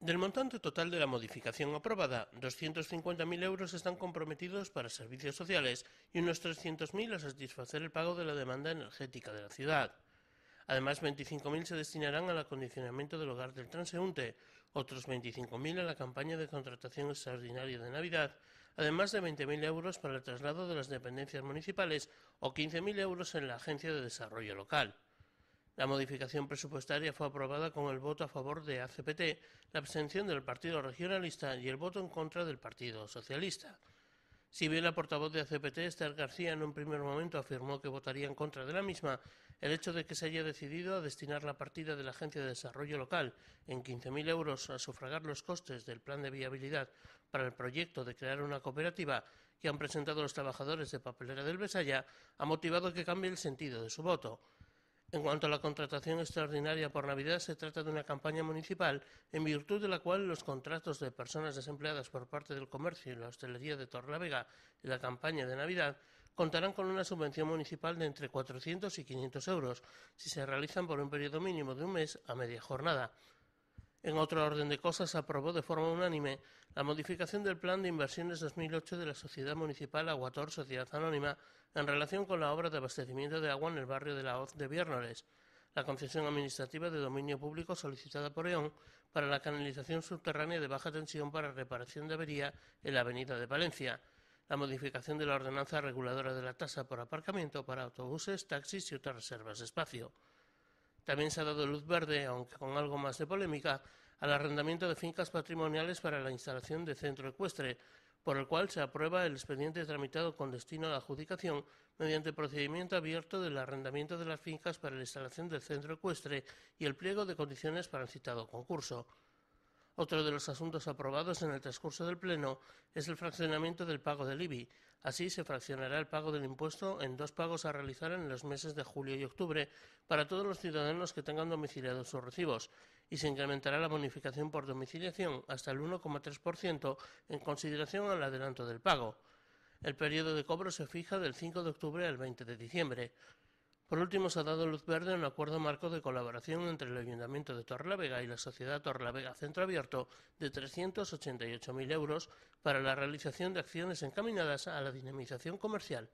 Del montante total de la modificación aprobada, 250.000 euros están comprometidos para servicios sociales y unos 300.000 a satisfacer el pago de la demanda energética de la ciudad. Además, 25.000 se destinarán al acondicionamiento del hogar del transeúnte, otros 25.000 a la campaña de contratación extraordinaria de Navidad, además de 20.000 euros para el traslado de las dependencias municipales o 15.000 euros en la Agencia de Desarrollo Local. La modificación presupuestaria fue aprobada con el voto a favor de ACPT, la abstención del Partido Regionalista y el voto en contra del Partido Socialista. Si bien la portavoz de ACPT, Esther García, en un primer momento afirmó que votaría en contra de la misma, el hecho de que se haya decidido a destinar la partida de la Agencia de Desarrollo Local en 15.000 euros a sufragar los costes del plan de viabilidad para el proyecto de crear una cooperativa que han presentado los trabajadores de Papelera del Besaya ha motivado que cambie el sentido de su voto. En cuanto a la contratación extraordinaria por Navidad, se trata de una campaña municipal en virtud de la cual los contratos de personas desempleadas por parte del comercio y la hostelería de Vega y la campaña de Navidad contarán con una subvención municipal de entre 400 y 500 euros si se realizan por un periodo mínimo de un mes a media jornada. En otro orden de cosas, aprobó de forma unánime la modificación del Plan de Inversiones 2008 de la Sociedad Municipal Aguator Sociedad Anónima en relación con la obra de abastecimiento de agua en el barrio de la Hoz de Viernoles, la concesión administrativa de dominio público solicitada por EON para la canalización subterránea de baja tensión para reparación de avería en la Avenida de Valencia, la modificación de la ordenanza reguladora de la tasa por aparcamiento para autobuses, taxis y otras reservas de espacio también se ha dado luz verde, aunque con algo más de polémica, al arrendamiento de fincas patrimoniales para la instalación de centro ecuestre, por el cual se aprueba el expediente tramitado con destino a la adjudicación mediante procedimiento abierto del arrendamiento de las fincas para la instalación del centro ecuestre y el pliego de condiciones para el citado concurso. Otro de los asuntos aprobados en el transcurso del Pleno es el fraccionamiento del pago del IBI. Así se fraccionará el pago del impuesto en dos pagos a realizar en los meses de julio y octubre para todos los ciudadanos que tengan domiciliados sus recibos y se incrementará la bonificación por domiciliación hasta el 1,3% en consideración al adelanto del pago. El periodo de cobro se fija del 5 de octubre al 20 de diciembre. Por último, se ha dado luz verde a un acuerdo marco de colaboración entre el Ayuntamiento de Vega y la Sociedad Torlavega Centro Abierto de 388.000 euros para la realización de acciones encaminadas a la dinamización comercial.